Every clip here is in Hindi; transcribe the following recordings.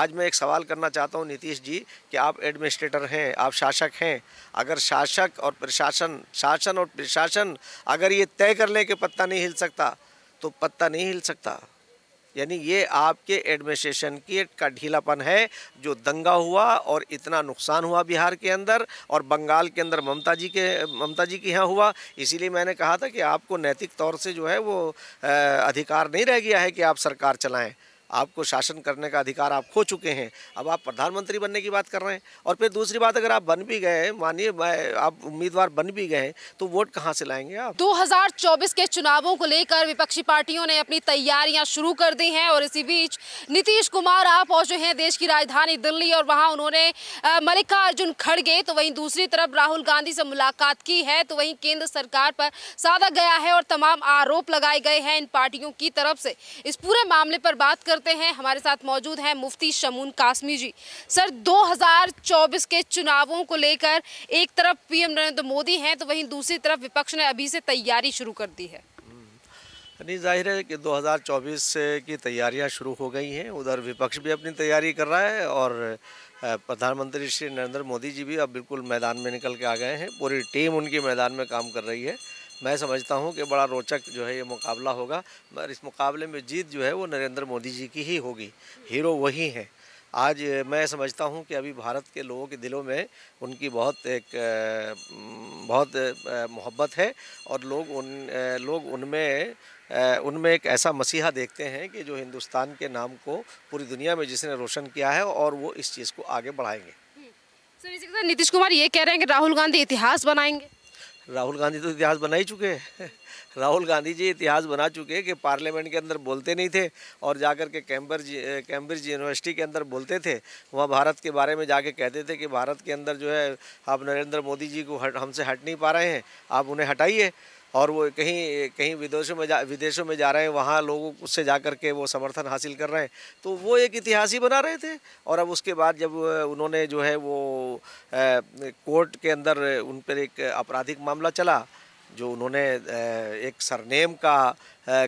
आज मैं एक सवाल करना चाहता हूं नीतीश जी कि आप एडमिनिस्ट्रेटर हैं आप शासक हैं अगर शासक और प्रशासन शासन और प्रशासन अगर ये तय कर लें कि पत्ता नहीं हिल सकता तो पत्ता नहीं हिल सकता यानी ये आपके एडमिनिस्ट्रेशन की का ढीलापन है जो दंगा हुआ और इतना नुकसान हुआ बिहार के अंदर और बंगाल के अंदर ममता जी के ममता जी के यहाँ हुआ इसीलिए मैंने कहा था कि आपको नैतिक तौर से जो है वो अधिकार नहीं रह गया है कि आप सरकार चलाएं आपको शासन करने का अधिकार आप खो चुके हैं अब आप प्रधानमंत्री बनने की बात कर रहे हैं और फिर दूसरी बात अगर आप बन भी गए मानिए आप उम्मीदवार बन भी गए तो वोट कहाँ से लाएंगे आप दो के चुनावों को लेकर विपक्षी पार्टियों ने अपनी तैयारियां शुरू कर दी है और इसी बीच नीतीश कुमार आप पहुंचे हैं देश की राजधानी दिल्ली और वहां उन्होंने मल्लिकार्जुन खड़गे तो वहीं दूसरी तरफ राहुल गांधी से मुलाकात की है तो वहीं केंद्र सरकार पर साधा गया है और तमाम आरोप लगाए गए हैं इन पार्टियों की तरफ से इस पूरे मामले पर बात करते करते हैं हमारे साथ मौजूद हैं मुफ्ती शमून कासमी जी सर 2024 के चुनावों को लेकर एक तरफ पीएम नरेंद्र मोदी हैं तो वहीं दूसरी तरफ विपक्ष ने अभी से तैयारी शुरू कर दी है हम्म। नहीं जाहिर है कि 2024 की तैयारियां शुरू हो गई हैं उधर विपक्ष भी अपनी तैयारी कर रहा है और प्रधानमंत्री श्री नरेंद्र मोदी जी भी अब बिल्कुल मैदान में निकल के आ गए हैं पूरी टीम उनकी मैदान में काम कर रही है मैं समझता हूँ कि बड़ा रोचक जो है ये मुकाबला होगा मगर इस मुकाबले में जीत जो है वो नरेंद्र मोदी जी की ही होगी हीरो वही हैं आज मैं समझता हूं कि अभी भारत के लोगों के दिलों में उनकी बहुत एक बहुत मोहब्बत है और लोग उन लोग उनमें उनमें एक ऐसा मसीहा देखते हैं कि जो हिंदुस्तान के नाम को पूरी दुनिया में जिसने रोशन किया है और वो इस चीज़ को आगे बढ़ाएंगे हम्म। सर इसी के साथ नीतीश कुमार ये कह रहे हैं कि राहुल गांधी इतिहास बनाएंगे राहुल गांधी तो इतिहास बना ही चुके हैं राहुल गांधी जी इतिहास बना चुके हैं कि पार्लियामेंट के अंदर बोलते नहीं थे और जाकर के कैम्ब्रिज कैम्ब्रिज यूनिवर्सिटी के अंदर बोलते थे वहाँ भारत के बारे में जाके कहते थे कि भारत के अंदर जो है आप नरेंद्र मोदी जी को हट हमसे हट नहीं पा रहे हैं आप उन्हें हटाइए और वो कहीं कहीं विदेशों में जा विदेशों में जा रहे हैं वहाँ लोग उससे जा कर के वो समर्थन हासिल कर रहे हैं तो वो एक इतिहास ही बना रहे थे और अब उसके बाद जब उन्होंने जो है वो कोर्ट के अंदर उन पर एक आपराधिक मामला चला जो उन्होंने एक सरनेम का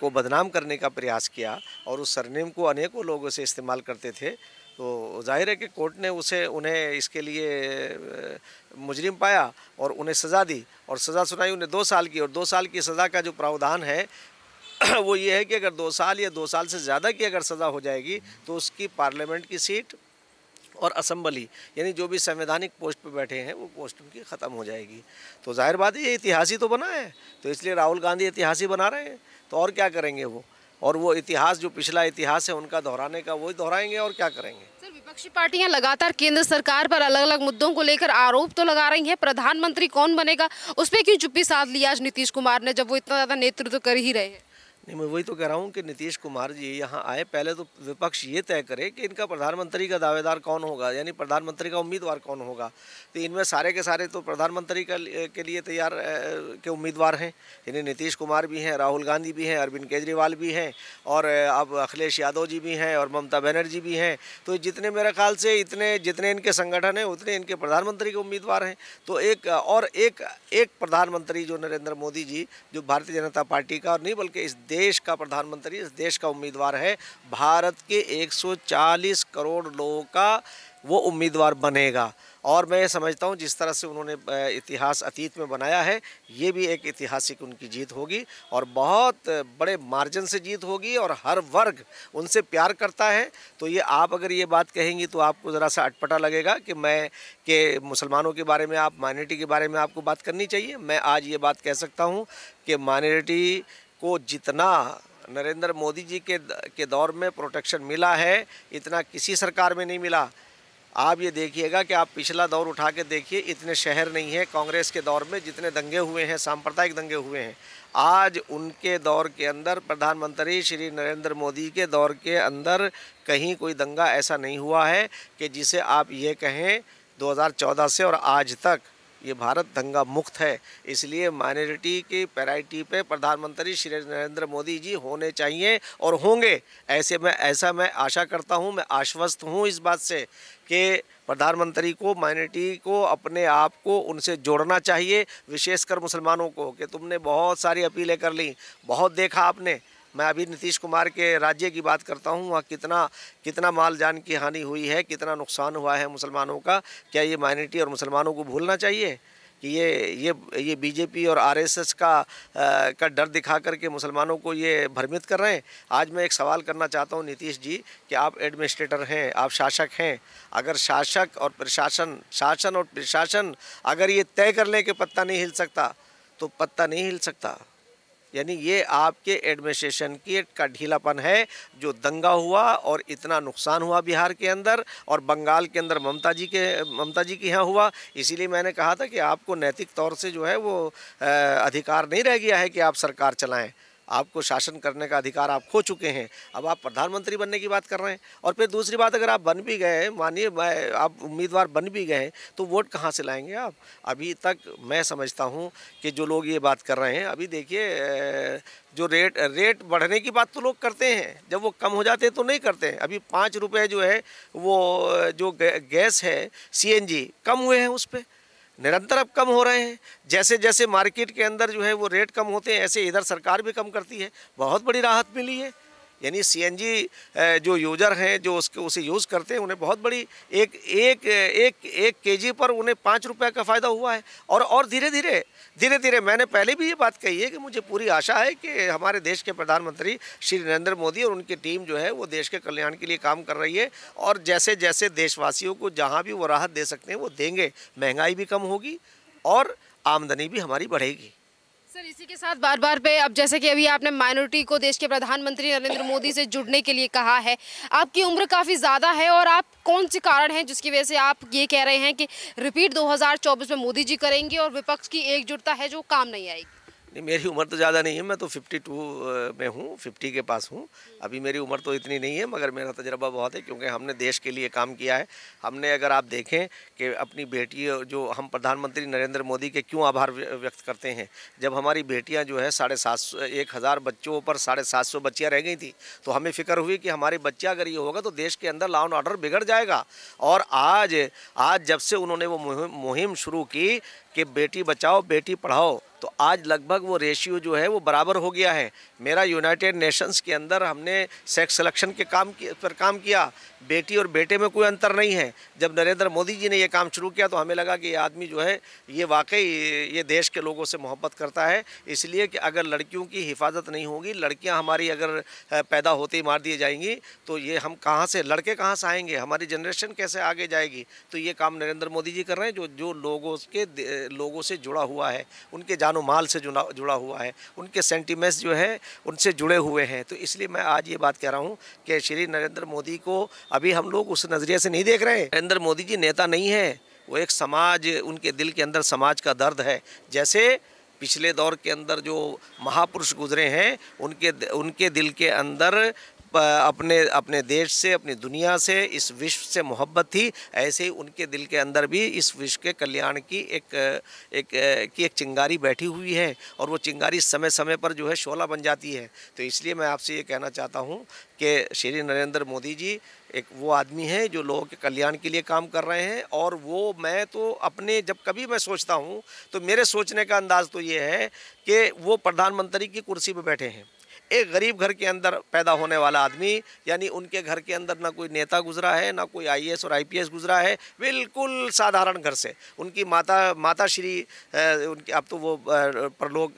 को बदनाम करने का प्रयास किया और उस सरनेम को अनेकों लोग उसे इस्तेमाल करते थे तो जाहिर है कि कोर्ट ने उसे उन्हें इसके लिए मुजरिम पाया और उन्हें सज़ा दी और सज़ा सुनाई उन्हें दो साल की और दो साल की सज़ा का जो प्रावधान है वो ये है कि अगर दो साल या दो साल से ज़्यादा की अगर सज़ा हो जाएगी तो उसकी पार्लियामेंट की सीट और असम्बली यानी जो भी संवैधानिक पोस्ट पर बैठे हैं वो पोस्ट उनकी ख़त्म हो जाएगी तो जाहिर बात है ये इतिहासी तो बना है तो इसलिए राहुल गांधी इतिहासी बना रहे हैं तो और क्या करेंगे वो और वो इतिहास जो पिछला इतिहास है उनका दोहराने का वही दोहराएंगे और क्या करेंगे सर विपक्षी पार्टियां लगातार केंद्र सरकार पर अलग अलग मुद्दों को लेकर आरोप तो लगा रही हैं प्रधानमंत्री कौन बनेगा उस पर क्यों चुप्पी साध लिया आज नीतीश कुमार ने जब वो इतना ज़्यादा नेतृत्व कर ही रहे हैं नहीं मैं वही तो कह रहा हूँ कि नीतीश कुमार जी यहाँ आए पहले तो विपक्ष ये तय करे कि इनका प्रधानमंत्री का दावेदार कौन होगा यानी प्रधानमंत्री का उम्मीदवार कौन होगा तो इनमें सारे के सारे तो प्रधानमंत्री का के लिए तैयार के उम्मीदवार हैं यानी नीतीश कुमार भी हैं राहुल गांधी भी हैं अरविंद केजरीवाल भी हैं और अब अखिलेश यादव जी भी हैं और ममता बनर्जी भी हैं तो जितने मेरे ख्याल से इतने जितने इनके संगठन हैं उतने इनके प्रधानमंत्री के उम्मीदवार हैं तो एक और एक एक प्रधानमंत्री जो नरेंद्र मोदी जी जो भारतीय जनता पार्टी का और नहीं बल्कि इस देश का प्रधानमंत्री इस देश का उम्मीदवार है भारत के 140 करोड़ लोगों का वो उम्मीदवार बनेगा और मैं समझता हूँ जिस तरह से उन्होंने इतिहास अतीत में बनाया है ये भी एक ऐतिहासिक उनकी जीत होगी और बहुत बड़े मार्जिन से जीत होगी और हर वर्ग उनसे प्यार करता है तो ये आप अगर ये बात कहेंगी तो आपको ज़रा सा अटपटा लगेगा कि मैं के मुसलमानों के बारे में आप माइनॉरिटी के बारे में आपको बात करनी चाहिए मैं आज ये बात कह सकता हूँ कि माइनॉरिटी को जितना नरेंद्र मोदी जी के के दौर में प्रोटेक्शन मिला है इतना किसी सरकार में नहीं मिला आप ये देखिएगा कि आप पिछला दौर उठा के देखिए इतने शहर नहीं है कांग्रेस के दौर में जितने दंगे हुए हैं सांप्रदायिक दंगे हुए हैं आज उनके दौर के अंदर प्रधानमंत्री श्री नरेंद्र मोदी के दौर के अंदर कहीं कोई दंगा ऐसा नहीं हुआ है कि जिसे आप ये कहें 2014 से और आज तक ये भारत दंगा मुक्त है इसलिए माइनॉरिटी की पैराइटी पे प्रधानमंत्री श्री नरेंद्र मोदी जी होने चाहिए और होंगे ऐसे में ऐसा मैं आशा करता हूँ मैं आश्वस्त हूँ इस बात से कि प्रधानमंत्री को माइनॉरिटी को अपने आप को उनसे जोड़ना चाहिए विशेषकर मुसलमानों को कि तुमने बहुत सारी अपीलें कर ली बहुत देखा आपने मैं अभी नीतीश कुमार के राज्य की बात करता हूँ वहाँ कितना कितना माल जान की हानि हुई है कितना नुकसान हुआ है मुसलमानों का क्या ये माइनॉरिटी और मुसलमानों को भूलना चाहिए कि ये ये ये बीजेपी और आरएसएस का आ, का डर दिखा करके मुसलमानों को ये भ्रमित कर रहे हैं आज मैं एक सवाल करना चाहता हूँ नीतीश जी कि आप एडमिनिस्ट्रेटर हैं आप शासक हैं अगर शासक और प्रशासन शासन और प्रशासन अगर ये तय कर लें कि पत्ता नहीं हिल सकता तो पत्ता नहीं हिल सकता यानी ये आपके एडमिनिस्ट्रेशन की का ढीलापन है जो दंगा हुआ और इतना नुकसान हुआ बिहार के अंदर और बंगाल के अंदर ममता जी के ममता जी के यहाँ हुआ इसीलिए मैंने कहा था कि आपको नैतिक तौर से जो है वो अधिकार नहीं रह गया है कि आप सरकार चलाएं आपको शासन करने का अधिकार आप खो चुके हैं अब आप प्रधानमंत्री बनने की बात कर रहे हैं और फिर दूसरी बात अगर आप बन भी गए मानिए आप उम्मीदवार बन भी गए तो वोट कहाँ से लाएंगे आप अभी तक मैं समझता हूँ कि जो लोग ये बात कर रहे हैं अभी देखिए जो रेट रेट बढ़ने की बात तो लोग करते हैं जब वो कम हो जाते हैं तो नहीं करते हैं अभी पाँच रुपये जो है वो जो गैस है सीएनजी कम हुए हैं उस पर निरंतर अब कम हो रहे हैं जैसे जैसे मार्केट के अंदर जो है वो रेट कम होते हैं ऐसे इधर सरकार भी कम करती है बहुत बड़ी राहत मिली है यानी सीएनजी जो यूज़र हैं जो उसके उसे यूज़ करते हैं उन्हें बहुत बड़ी एक एक एक एक केजी पर उन्हें पाँच रुपये का फ़ायदा हुआ है और और धीरे धीरे धीरे धीरे मैंने पहले भी ये बात कही है कि मुझे पूरी आशा है कि हमारे देश के प्रधानमंत्री श्री नरेंद्र मोदी और उनकी टीम जो है वो देश के कल्याण के लिए काम कर रही है और जैसे जैसे देशवासियों को जहाँ भी वो राहत दे सकते हैं वो देंगे महंगाई भी कम होगी और आमदनी भी हमारी बढ़ेगी सर इसी के साथ बार बार पे अब जैसे कि अभी आपने माइनॉरिटी को देश के प्रधानमंत्री नरेंद्र मोदी से जुड़ने के लिए कहा है आपकी उम्र काफ़ी ज़्यादा है और आप कौन से कारण हैं जिसकी वजह से आप ये कह रहे हैं कि रिपीट 2024 में मोदी जी करेंगे और विपक्ष की एकजुटता है जो काम नहीं आएगी नहीं मेरी उम्र तो ज़्यादा नहीं है मैं तो 52 में हूँ 50 के पास हूँ अभी मेरी उम्र तो इतनी नहीं है मगर मेरा तजर्बा बहुत है क्योंकि हमने देश के लिए काम किया है हमने अगर आप देखें कि अपनी बेटी जो हम प्रधानमंत्री नरेंद्र मोदी के क्यों आभार व्यक्त करते हैं जब हमारी बेटियाँ जो है साढ़े सात सौ एक हज़ार बच्चों पर साढ़े सात सौ बच्चियाँ रह गई थी तो हमें फिक्र हुई कि हमारे बच्चे अगर ये होगा तो देश के अंदर लॉ एंड ऑर्डर बिगड़ जाएगा और आज आज जब से उन्होंने वो मुहिम शुरू की कि बेटी बचाओ बेटी पढ़ाओ तो आज लगभग वो रेशियो जो है वो बराबर हो गया है मेरा यूनाइटेड नेशंस के अंदर हमने सेक्स सिलेक्शन के काम पर काम किया बेटी और बेटे में कोई अंतर नहीं है जब नरेंद्र मोदी जी ने ये काम शुरू किया तो हमें लगा कि ये आदमी जो है ये वाकई ये देश के लोगों से मोहब्बत करता है इसलिए कि अगर लड़कियों की हिफाजत नहीं होगी लड़कियां हमारी अगर पैदा होते ही मार दिए जाएंगी तो ये हम कहाँ से लड़के कहाँ से आएंगे हमारी जनरेशन कैसे आगे जाएगी तो ये काम नरेंद्र मोदी जी कर रहे हैं जो जो लोगों के लोगों से जुड़ा हुआ है उनके जानो माल से जुड़ा जुड़ा हुआ है उनके सेंटिमेंट्स जो है उनसे जुड़े हुए हैं तो इसलिए मैं आज ये बात कह रहा हूँ कि श्री नरेंद्र मोदी को अभी हम लोग उस नज़रिए से नहीं देख रहे हैं नरेंद्र मोदी जी नेता नहीं है वो एक समाज उनके दिल के अंदर समाज का दर्द है जैसे पिछले दौर के अंदर जो महापुरुष गुजरे हैं उनके उनके दिल के अंदर अपने अपने देश से अपनी दुनिया से इस विश्व से मोहब्बत थी ऐसे ही उनके दिल के अंदर भी इस विश्व के कल्याण की एक एक की एक चिंगारी बैठी हुई है और वो चिंगारी समय समय पर जो है शोला बन जाती है तो इसलिए मैं आपसे ये कहना चाहता हूँ कि श्री नरेंद्र मोदी जी एक वो आदमी हैं जो लोगों के कल्याण के लिए काम कर रहे हैं और वो मैं तो अपने जब कभी मैं सोचता हूँ तो मेरे सोचने का अंदाज़ तो ये है कि वो प्रधानमंत्री की कुर्सी पर बैठे हैं एक गरीब घर के अंदर पैदा होने वाला आदमी यानी उनके घर के अंदर ना कोई नेता गुजरा है ना कोई आईएएस और आईपीएस गुजरा है बिल्कुल साधारण घर से उनकी माता माता श्री उनकी अब तो वो परलोक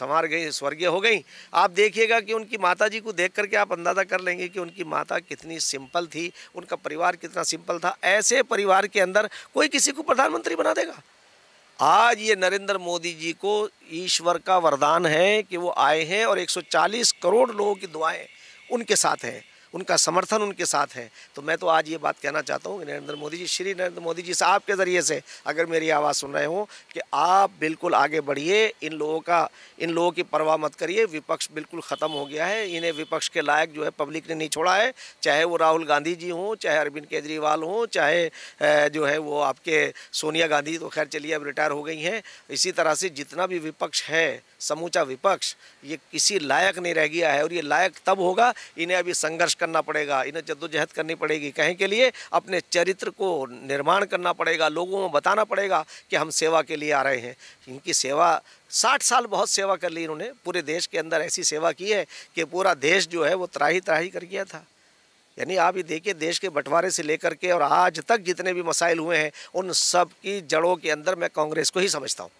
संवार गई स्वर्गीय हो गई आप देखिएगा कि उनकी माता जी को देख करके आप अंदाज़ा कर लेंगे कि उनकी माता कितनी सिंपल थी उनका परिवार कितना सिंपल था ऐसे परिवार के अंदर कोई किसी को प्रधानमंत्री बना देगा आज ये नरेंद्र मोदी जी को ईश्वर का वरदान है कि वो आए हैं और 140 करोड़ लोगों की दुआएं उनके साथ हैं उनका समर्थन उनके साथ है तो मैं तो आज ये बात कहना चाहता हूँ कि नरेंद्र मोदी जी श्री नरेंद्र मोदी जी साहब के ज़रिए से अगर मेरी आवाज़ सुन रहे हों कि आप बिल्कुल आगे बढ़िए इन लोगों का इन लोगों की परवाह मत करिए विपक्ष बिल्कुल ख़त्म हो गया है इन्हें विपक्ष के लायक जो है पब्लिक ने नहीं छोड़ा है चाहे वो राहुल गांधी जी हों चाहे अरविंद केजरीवाल हों चाहे जो है वो आपके सोनिया गांधी तो खैर चलिए अब रिटायर हो गई हैं इसी तरह से जितना भी विपक्ष है समूचा विपक्ष ये किसी लायक नहीं रह गया है और ये लायक तब होगा इन्हें अभी संघर्ष करना पड़ेगा इन्हें जद्दोजहद करनी पड़ेगी कहें के लिए अपने चरित्र को निर्माण करना पड़ेगा लोगों को बताना पड़ेगा कि हम सेवा के लिए आ रहे हैं इनकी सेवा साठ साल बहुत सेवा कर ली इन्होंने पूरे देश के अंदर ऐसी सेवा की है कि पूरा देश जो है वो त्राही त्राही कर गया था यानी आप ये देखिए देश के बंटवारे से लेकर के और आज तक जितने भी मसाइल हुए हैं उन सब की जड़ों के अंदर मैं कांग्रेस को ही समझता हूँ